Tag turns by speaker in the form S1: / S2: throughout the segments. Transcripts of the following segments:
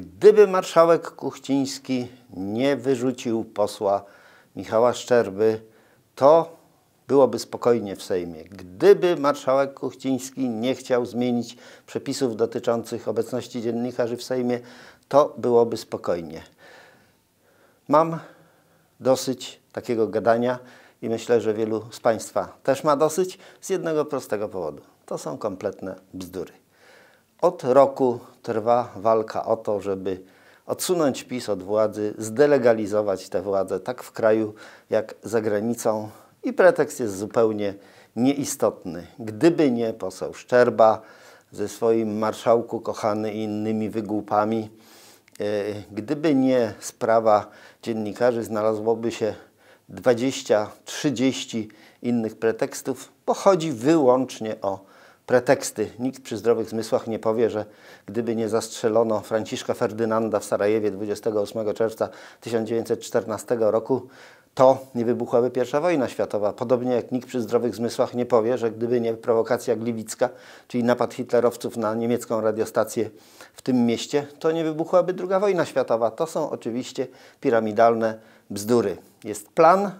S1: Gdyby marszałek Kuchciński nie wyrzucił posła Michała Szczerby, to byłoby spokojnie w Sejmie. Gdyby marszałek Kuchciński nie chciał zmienić przepisów dotyczących obecności dziennikarzy w Sejmie, to byłoby spokojnie. Mam dosyć takiego gadania i myślę, że wielu z Państwa też ma dosyć z jednego prostego powodu. To są kompletne bzdury. Od roku trwa walka o to, żeby odsunąć PiS od władzy, zdelegalizować tę władzę tak w kraju, jak za granicą i pretekst jest zupełnie nieistotny. Gdyby nie poseł Szczerba ze swoim marszałku kochany i innymi wygłupami, e, gdyby nie sprawa dziennikarzy, znalazłoby się 20-30 innych pretekstów, bo chodzi wyłącznie o preteksty. Nikt przy zdrowych zmysłach nie powie, że gdyby nie zastrzelono Franciszka Ferdynanda w Sarajewie 28 czerwca 1914 roku, to nie wybuchłaby pierwsza wojna światowa. Podobnie jak nikt przy zdrowych zmysłach nie powie, że gdyby nie prowokacja gliwicka, czyli napad hitlerowców na niemiecką radiostację w tym mieście, to nie wybuchłaby druga wojna światowa. To są oczywiście piramidalne bzdury. Jest plan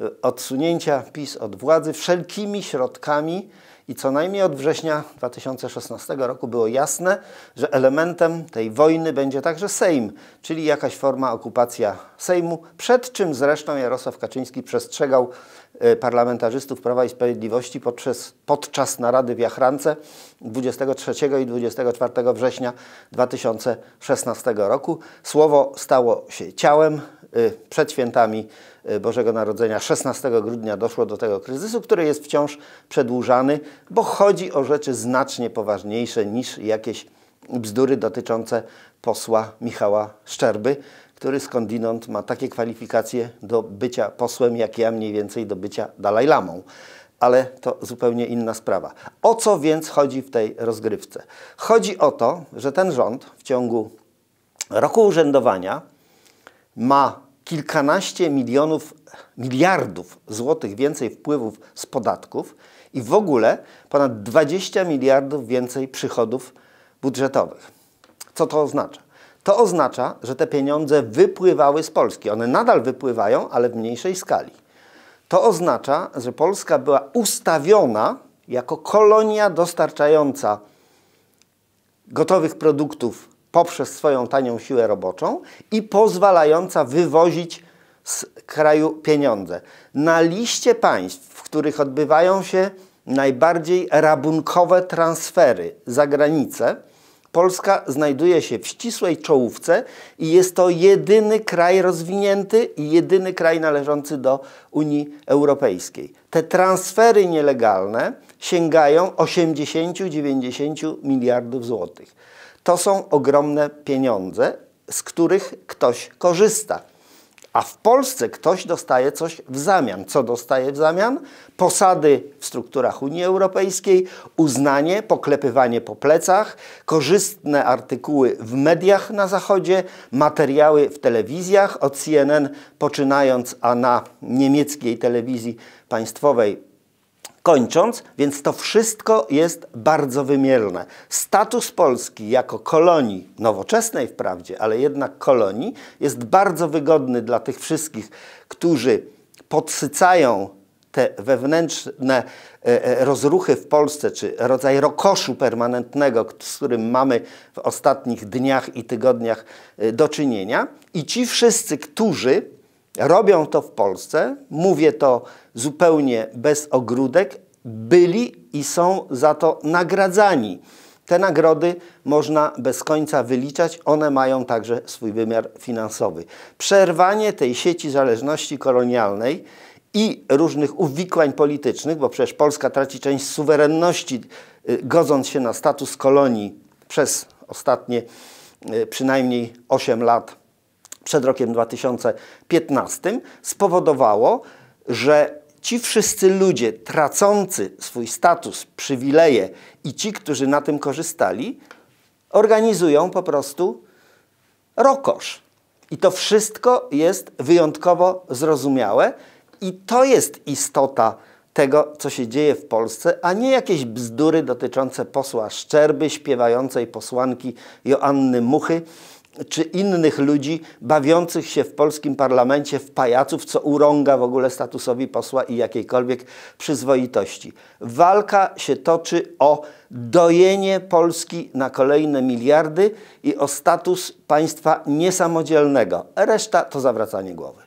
S1: y, odsunięcia PiS od władzy wszelkimi środkami, i co najmniej od września 2016 roku było jasne, że elementem tej wojny będzie także Sejm, czyli jakaś forma okupacja Sejmu, przed czym zresztą Jarosław Kaczyński przestrzegał e, parlamentarzystów Prawa i Sprawiedliwości podczas, podczas narady w Jachrance 23 i 24 września 2016 roku. Słowo stało się ciałem, Y, przed świętami y, Bożego Narodzenia 16 grudnia doszło do tego kryzysu, który jest wciąż przedłużany, bo chodzi o rzeczy znacznie poważniejsze niż jakieś bzdury dotyczące posła Michała Szczerby, który skądinąd ma takie kwalifikacje do bycia posłem, jak ja mniej więcej do bycia Dalajlamą. Ale to zupełnie inna sprawa. O co więc chodzi w tej rozgrywce? Chodzi o to, że ten rząd w ciągu roku urzędowania ma kilkanaście milionów, miliardów złotych więcej wpływów z podatków i w ogóle ponad 20 miliardów więcej przychodów budżetowych. Co to oznacza? To oznacza, że te pieniądze wypływały z Polski. One nadal wypływają, ale w mniejszej skali. To oznacza, że Polska była ustawiona jako kolonia dostarczająca gotowych produktów poprzez swoją tanią siłę roboczą i pozwalająca wywozić z kraju pieniądze. Na liście państw, w których odbywają się najbardziej rabunkowe transfery za granicę, Polska znajduje się w ścisłej czołówce i jest to jedyny kraj rozwinięty i jedyny kraj należący do Unii Europejskiej. Te transfery nielegalne sięgają 80-90 miliardów złotych. To są ogromne pieniądze, z których ktoś korzysta. A w Polsce ktoś dostaje coś w zamian. Co dostaje w zamian? Posady w strukturach Unii Europejskiej, uznanie, poklepywanie po plecach, korzystne artykuły w mediach na Zachodzie, materiały w telewizjach, od CNN poczynając, a na niemieckiej telewizji państwowej Kończąc, więc to wszystko jest bardzo wymierne. Status Polski jako kolonii, nowoczesnej wprawdzie, ale jednak kolonii, jest bardzo wygodny dla tych wszystkich, którzy podsycają te wewnętrzne e, e, rozruchy w Polsce, czy rodzaj rokoszu permanentnego, z którym mamy w ostatnich dniach i tygodniach e, do czynienia. I ci wszyscy, którzy Robią to w Polsce, mówię to zupełnie bez ogródek, byli i są za to nagradzani. Te nagrody można bez końca wyliczać, one mają także swój wymiar finansowy. Przerwanie tej sieci zależności kolonialnej i różnych uwikłań politycznych, bo przecież Polska traci część suwerenności, y, godząc się na status kolonii przez ostatnie y, przynajmniej 8 lat przed rokiem 2015 spowodowało, że ci wszyscy ludzie tracący swój status, przywileje i ci, którzy na tym korzystali, organizują po prostu rokosz. I to wszystko jest wyjątkowo zrozumiałe i to jest istota tego, co się dzieje w Polsce, a nie jakieś bzdury dotyczące posła Szczerby, śpiewającej posłanki Joanny Muchy, czy innych ludzi bawiących się w polskim parlamencie w pajaców, co urąga w ogóle statusowi posła i jakiejkolwiek przyzwoitości. Walka się toczy o dojenie Polski na kolejne miliardy i o status państwa niesamodzielnego. Reszta to zawracanie głowy.